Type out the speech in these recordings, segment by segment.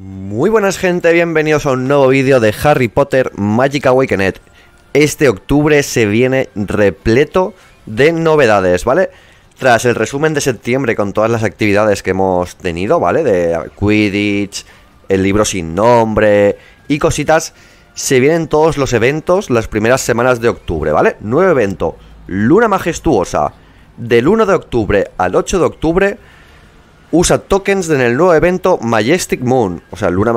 Muy buenas gente, bienvenidos a un nuevo vídeo de Harry Potter Magic Awakened Este octubre se viene repleto de novedades, ¿vale? Tras el resumen de septiembre con todas las actividades que hemos tenido, ¿vale? De Quidditch, el libro sin nombre y cositas Se vienen todos los eventos las primeras semanas de octubre, ¿vale? Nuevo evento, Luna Majestuosa Del 1 de octubre al 8 de octubre usa tokens en el nuevo evento Majestic Moon, o sea, Luna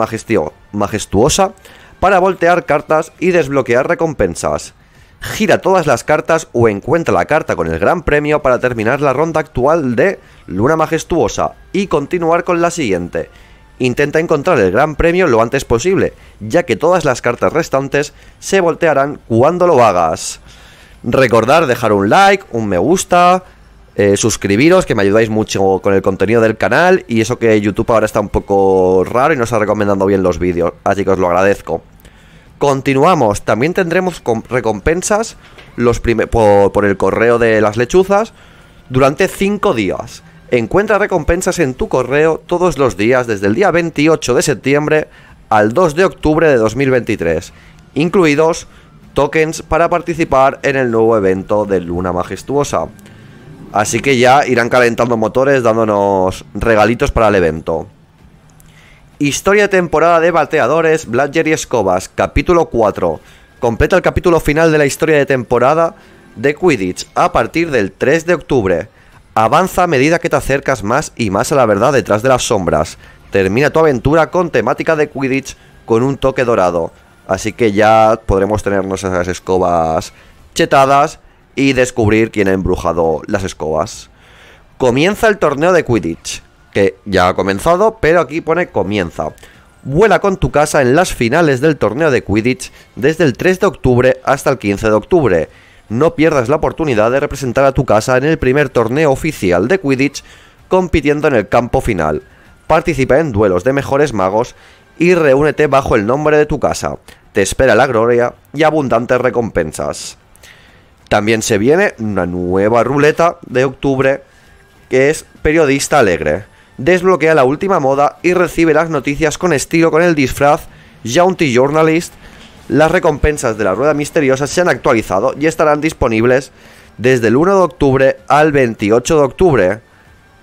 Majestuosa, para voltear cartas y desbloquear recompensas. Gira todas las cartas o encuentra la carta con el gran premio para terminar la ronda actual de Luna Majestuosa y continuar con la siguiente. Intenta encontrar el gran premio lo antes posible, ya que todas las cartas restantes se voltearán cuando lo hagas. Recordar dejar un like, un me gusta, eh, suscribiros, que me ayudáis mucho con el contenido del canal y eso que YouTube ahora está un poco raro y no está recomendando bien los vídeos, así que os lo agradezco. Continuamos, también tendremos recompensas los por, por el correo de las lechuzas durante 5 días. Encuentra recompensas en tu correo todos los días desde el día 28 de septiembre al 2 de octubre de 2023, incluidos tokens para participar en el nuevo evento de Luna Majestuosa. Así que ya irán calentando motores dándonos regalitos para el evento. Historia temporada de bateadores, Bladger y Escobas, capítulo 4. Completa el capítulo final de la historia de temporada de Quidditch a partir del 3 de octubre. Avanza a medida que te acercas más y más a la verdad detrás de las sombras. Termina tu aventura con temática de Quidditch con un toque dorado. Así que ya podremos tenernos esas escobas chetadas y descubrir quién ha embrujado las escobas. Comienza el torneo de Quidditch, que ya ha comenzado, pero aquí pone comienza. Vuela con tu casa en las finales del torneo de Quidditch desde el 3 de octubre hasta el 15 de octubre. No pierdas la oportunidad de representar a tu casa en el primer torneo oficial de Quidditch compitiendo en el campo final. Participa en duelos de mejores magos y reúnete bajo el nombre de tu casa. Te espera la gloria y abundantes recompensas. También se viene una nueva ruleta de octubre que es Periodista Alegre. Desbloquea la última moda y recibe las noticias con estilo con el disfraz Jaunty Journalist. Las recompensas de la rueda misteriosa se han actualizado y estarán disponibles desde el 1 de octubre al 28 de octubre.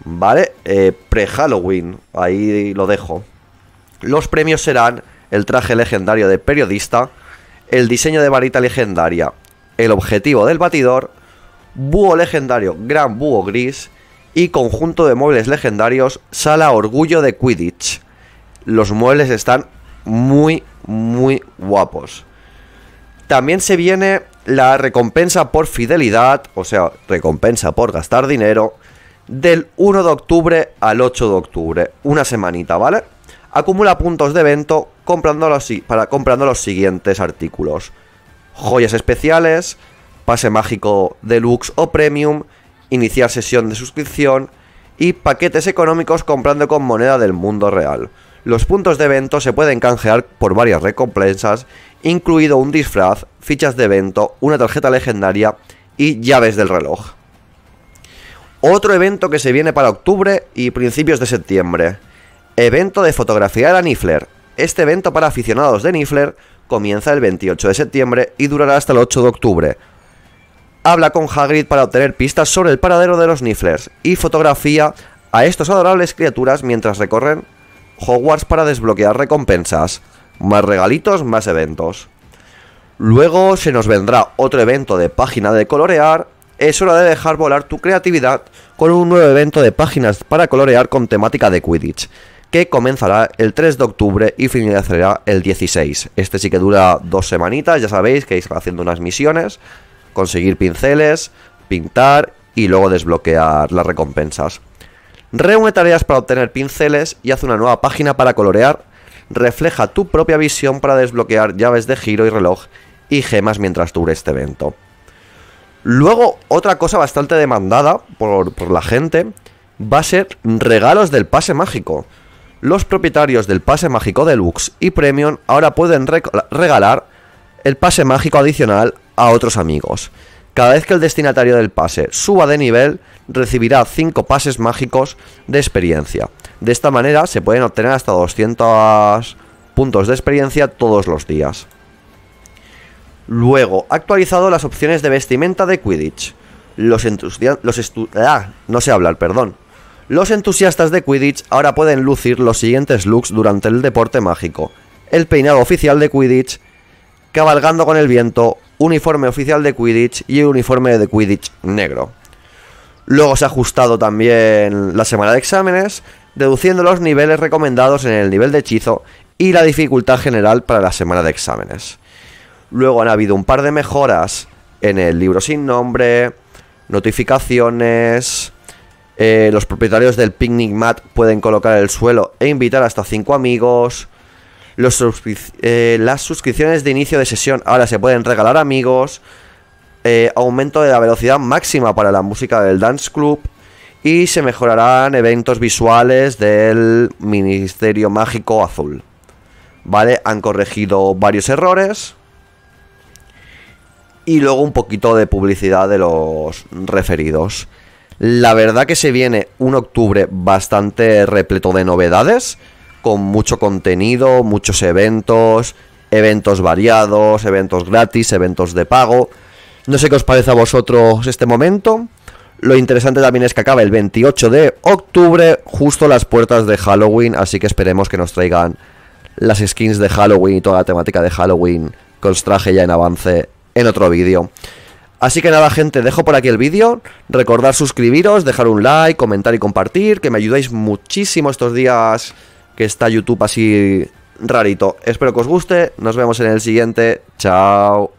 ¿Vale? Eh, Pre-Halloween. Ahí lo dejo. Los premios serán el traje legendario de periodista, el diseño de varita legendaria, el objetivo del batidor, búho legendario Gran Búho Gris y conjunto de muebles legendarios Sala Orgullo de Quidditch. Los muebles están muy, muy guapos. También se viene la recompensa por fidelidad, o sea, recompensa por gastar dinero, del 1 de octubre al 8 de octubre, una semanita, ¿vale? Acumula puntos de evento comprando los, para comprando los siguientes artículos joyas especiales, pase mágico deluxe o premium, iniciar sesión de suscripción y paquetes económicos comprando con moneda del mundo real. Los puntos de evento se pueden canjear por varias recompensas, incluido un disfraz, fichas de evento, una tarjeta legendaria y llaves del reloj. Otro evento que se viene para octubre y principios de septiembre. Evento de fotografía a Niffler. Este evento para aficionados de Niffler comienza el 28 de septiembre y durará hasta el 8 de octubre. Habla con Hagrid para obtener pistas sobre el paradero de los Nifflers y fotografía a estas adorables criaturas mientras recorren Hogwarts para desbloquear recompensas, más regalitos, más eventos. Luego se nos vendrá otro evento de página de colorear. Es hora de dejar volar tu creatividad con un nuevo evento de páginas para colorear con temática de Quidditch que comenzará el 3 de octubre y finalizará el 16. Este sí que dura dos semanitas, ya sabéis que vais haciendo unas misiones, conseguir pinceles, pintar y luego desbloquear las recompensas. Reúne tareas para obtener pinceles y haz una nueva página para colorear. Refleja tu propia visión para desbloquear llaves de giro y reloj y gemas mientras dure este evento. Luego, otra cosa bastante demandada por, por la gente va a ser regalos del pase mágico los propietarios del pase mágico deluxe y premium ahora pueden regalar el pase mágico adicional a otros amigos. Cada vez que el destinatario del pase suba de nivel, recibirá 5 pases mágicos de experiencia. De esta manera se pueden obtener hasta 200 puntos de experiencia todos los días. Luego, actualizado las opciones de vestimenta de Quidditch. Los, entusiastas... los ah, no sé hablar, perdón. Los entusiastas de Quidditch ahora pueden lucir los siguientes looks durante el deporte mágico. El peinado oficial de Quidditch, cabalgando con el viento, uniforme oficial de Quidditch y uniforme de Quidditch negro. Luego se ha ajustado también la semana de exámenes, deduciendo los niveles recomendados en el nivel de hechizo y la dificultad general para la semana de exámenes. Luego han habido un par de mejoras en el libro sin nombre, notificaciones, eh, los propietarios del picnic mat pueden colocar el suelo e invitar hasta 5 amigos. Eh, las suscripciones de inicio de sesión ahora se pueden regalar amigos. Eh, aumento de la velocidad máxima para la música del dance club. Y se mejorarán eventos visuales del Ministerio Mágico Azul. ¿Vale? Han corregido varios errores. Y luego un poquito de publicidad de los referidos. La verdad que se viene un octubre bastante repleto de novedades, con mucho contenido, muchos eventos, eventos variados, eventos gratis, eventos de pago. No sé qué os parece a vosotros este momento. Lo interesante también es que acaba el 28 de octubre, justo las puertas de Halloween, así que esperemos que nos traigan las skins de Halloween y toda la temática de Halloween que os traje ya en avance en otro vídeo. Así que nada, gente, dejo por aquí el vídeo. Recordar suscribiros, dejar un like, comentar y compartir, que me ayudáis muchísimo estos días que está YouTube así rarito. Espero que os guste, nos vemos en el siguiente. Chao.